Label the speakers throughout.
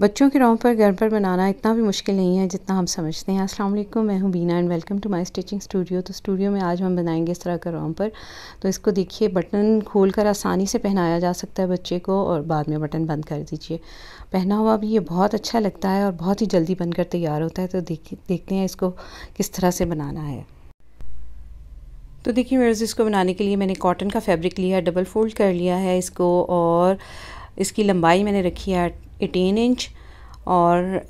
Speaker 1: बच्चों के रोम पर घर पर बनाना इतना भी मुश्किल नहीं है जितना हम समझते हैं अस्सलाम वालेकुम मैं हूँ Beena and welcome to my stitching studio तो स्टूडियो में आज हम बनाएंगे इस तरह का रोम पर तो इसको देखिए बटन खोल कर आसानी से पहनाया जा सकता है बच्चे को और बाद में बटन बंद कर दीजिए पहना हुआ भी ये बहुत अच्छा लगता है और बहुत ही जल्दी बनकर तैयार होता है तो देख देखते हैं इसको किस तरह से बनाना है तो देखिए मेरे इसको बनाने के लिए मैंने कॉटन का फैब्रिक लिया है डबल फोल्ड कर लिया है इसको और इसकी लंबाई मैंने रखी है एटीन इंच और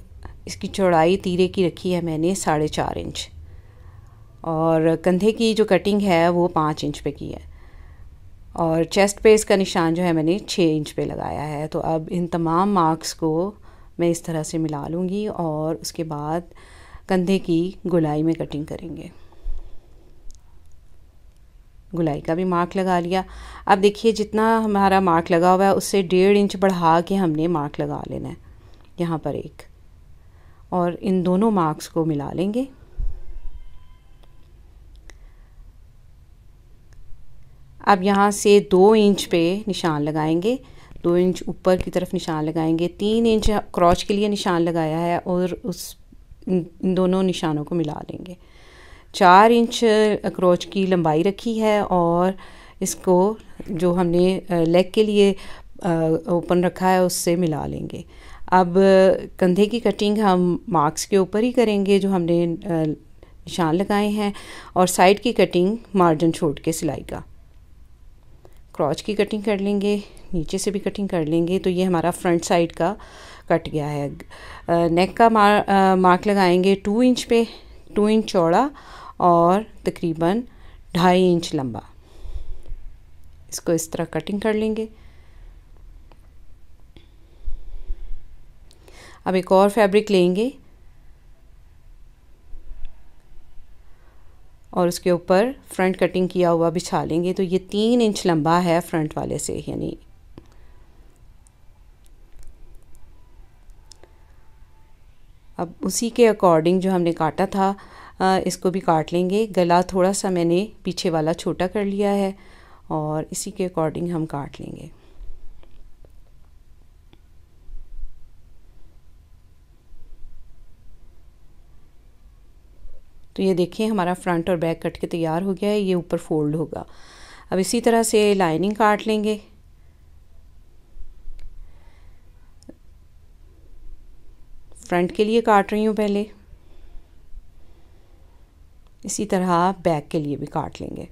Speaker 1: इसकी चौड़ाई तीरे की रखी है मैंने साढ़े चार इंच और कंधे की जो कटिंग है वो पाँच इंच पे की है और चेस्ट पे इसका निशान जो है मैंने छः इंच पे लगाया है तो अब इन तमाम मार्क्स को मैं इस तरह से मिला लूँगी और उसके बाद कंधे की गुलाई में कटिंग करेंगे गुलाई का भी मार्क लगा लिया अब देखिए जितना हमारा मार्क लगा हुआ है उससे डेढ़ इंच बढ़ा के हमने मार्क लगा लेना है यहाँ पर एक और इन दोनों मार्क्स को मिला लेंगे अब यहाँ से दो इंच पे निशान लगाएंगे दो इंच ऊपर की तरफ निशान लगाएंगे तीन इंच क्रॉच के लिए निशान लगाया है और उस इन दोनों निशानों को मिला लेंगे चार इंच अक्रोच की लंबाई रखी है और इसको जो हमने लेग के लिए ओपन रखा है उससे मिला लेंगे अब कंधे की कटिंग हम मार्क्स के ऊपर ही करेंगे जो हमने निशान लगाए हैं और साइड की कटिंग मार्जिन छोड़ के सिलाई का क्रॉच की कटिंग कर लेंगे नीचे से भी कटिंग कर लेंगे तो ये हमारा फ्रंट साइड का कट गया है नेक का मार्क लगाएंगे टू इंच पे टू इंच चौड़ा और तकरीबन ढाई इंच लंबा इसको इस तरह कटिंग कर लेंगे अब एक और फैब्रिक लेंगे और उसके ऊपर फ्रंट कटिंग किया हुआ बिछा लेंगे तो ये तीन इंच लंबा है फ्रंट वाले से यानी अब उसी के अकॉर्डिंग जो हमने काटा था इसको भी काट लेंगे गला थोड़ा सा मैंने पीछे वाला छोटा कर लिया है और इसी के अकॉर्डिंग हम काट लेंगे तो ये देखिए हमारा फ्रंट और बैक कट के तैयार हो गया है ये ऊपर फोल्ड होगा अब इसी तरह से लाइनिंग काट लेंगे फ्रंट के लिए काट रही हूँ पहले इसी तरह बैक के लिए भी काट लेंगे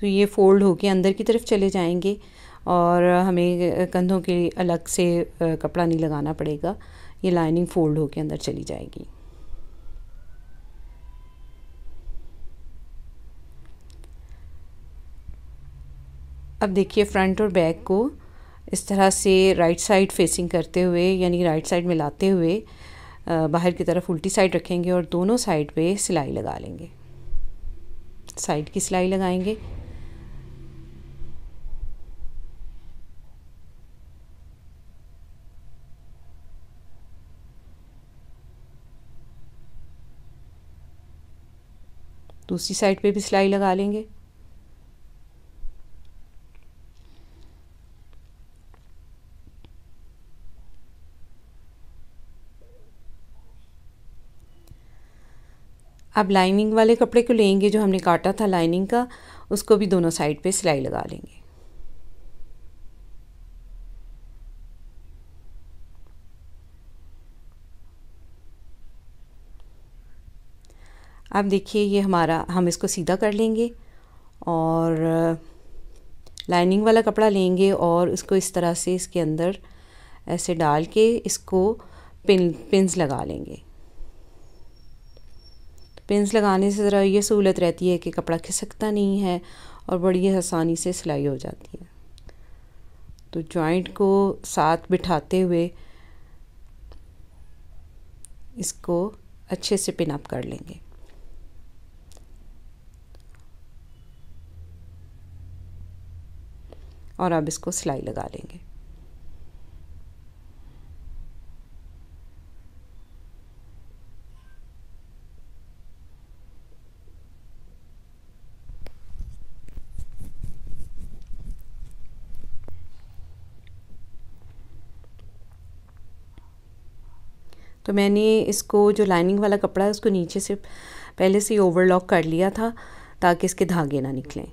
Speaker 1: तो ये फोल्ड होके अंदर की तरफ चले जाएंगे और हमें कंधों के अलग से कपड़ा नहीं लगाना पड़ेगा ये लाइनिंग फोल्ड होके अंदर चली जाएगी अब देखिए फ्रंट और बैक को इस तरह से राइट साइड फेसिंग करते हुए यानी राइट साइड में लाते हुए बाहर की तरफ उल्टी साइड रखेंगे और दोनों साइड पे सिलाई लगा लेंगे साइड की सिलाई लगाएंगे दूसरी साइड पे भी सिलाई लगा लेंगे अब लाइनिंग वाले कपड़े को लेंगे जो हमने काटा था लाइनिंग का उसको भी दोनों साइड पे सिलाई लगा लेंगे अब देखिए ये हमारा हम इसको सीधा कर लेंगे और लाइनिंग वाला कपड़ा लेंगे और उसको इस तरह से इसके अंदर ऐसे डाल के इसको पिन पिंस लगा लेंगे पिंस लगाने से ज़रा ये सहूलत रहती है कि कपड़ा खिसकता नहीं है और बड़ी आसानी से सिलाई हो जाती है तो जॉइंट को साथ बिठाते हुए इसको अच्छे से पिन अप कर लेंगे और अब इसको सिलाई लगा लेंगे तो मैंने इसको जो लाइनिंग वाला कपड़ा है उसको नीचे से पहले से ही ओवरलॉक कर लिया था ताकि इसके धागे ना निकलें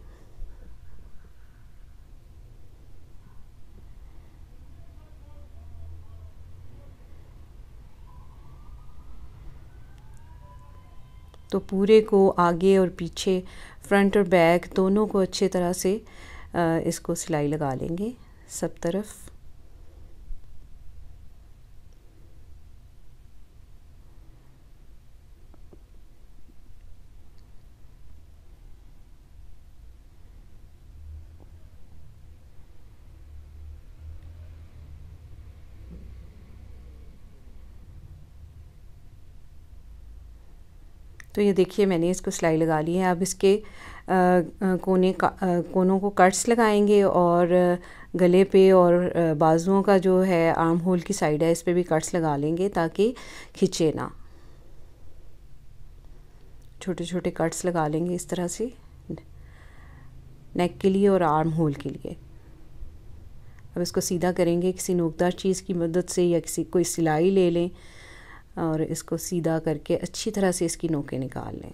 Speaker 1: तो पूरे को आगे और पीछे फ्रंट और बैक दोनों को अच्छे तरह से इसको सिलाई लगा लेंगे सब तरफ तो ये देखिए मैंने इसको सिलाई लगा ली है अब इसके आ, कोने का आ, कोनों को कट्स लगाएंगे और गले पे और बाजुओं का जो है आर्म होल की साइड है इस पर भी कट्स लगा लेंगे ताकि खींचे ना छोटे छोटे कट्स लगा लेंगे इस तरह से नेक के लिए और आर्म होल के लिए अब इसको सीधा करेंगे किसी नोकदार चीज़ की मदद से या किसी कोई सिलाई ले लें और इसको सीधा करके अच्छी तरह से इसकी नोकें निकाल लें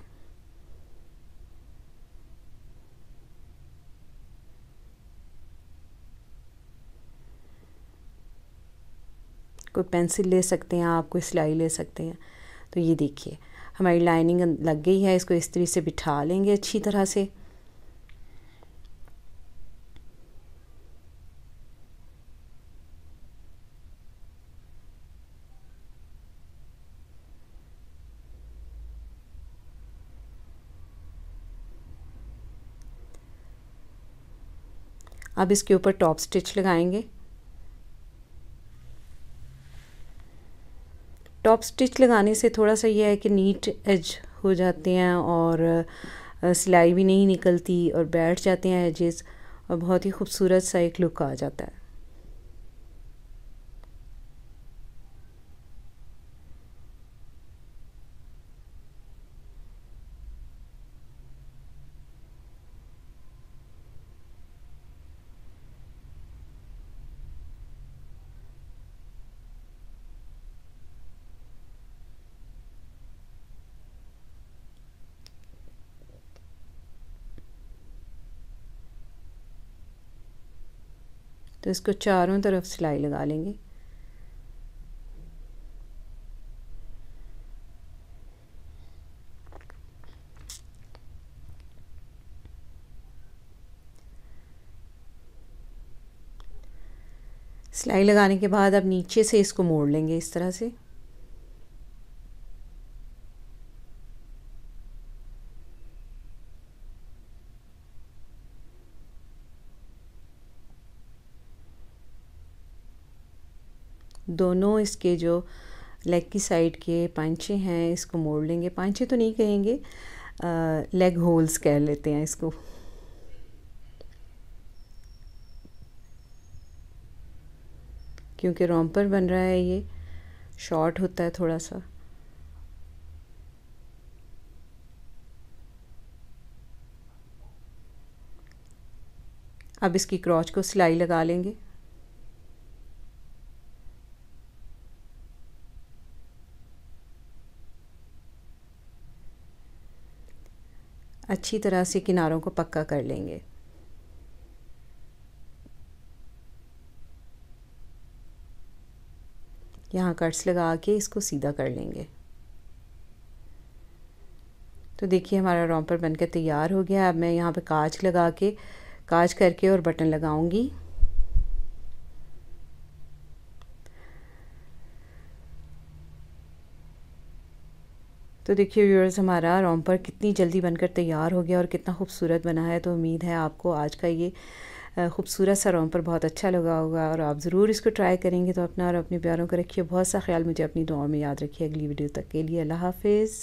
Speaker 1: कोई पेंसिल ले सकते हैं आप कोई सिलाई ले सकते हैं तो ये देखिए हमारी लाइनिंग लग गई है इसको इस तरीके से बिठा लेंगे अच्छी तरह से अब इसके ऊपर टॉप स्टिच लगाएंगे टॉप स्टिच लगाने से थोड़ा सा यह है कि नीट एज हो जाते हैं और सिलाई भी नहीं निकलती और बैठ जाते हैं एजेस और बहुत ही खूबसूरत सा एक लुक आ जाता है तो इसको चारों तरफ सिलाई लगा लेंगे सिलाई लगाने के बाद अब नीचे से इसको मोड़ लेंगे इस तरह से दोनों इसके जो लेग की साइड के पांचे हैं इसको मोड़ लेंगे पांचे तो नहीं कहेंगे लेग होल्स कह लेते हैं इसको क्योंकि रोमपर बन रहा है ये शॉर्ट होता है थोड़ा सा अब इसकी क्रॉच को सिलाई लगा लेंगे अच्छी तरह से किनारों को पक्का कर लेंगे यहाँ कट्स लगा के इसको सीधा कर लेंगे तो देखिए हमारा रॉम्पर बनकर तैयार हो गया अब मैं यहाँ पे काज लगा के काज करके और बटन लगाऊंगी तो देखिए व्यूअर्स हमारा रोमपर कितनी जल्दी बनकर तैयार हो गया और कितना खूबसूरत बना है तो उम्मीद है आपको आज का ये खूबसूरत सा रोमपर बहुत अच्छा लगा होगा और आप ज़रूर इसको ट्राई करेंगे तो अपना और अपने प्यारों को रखिए बहुत सा ख्याल मुझे अपनी दुआओं में याद रखिए अगली वीडियो तक के लिए अल्लाह हाफिज़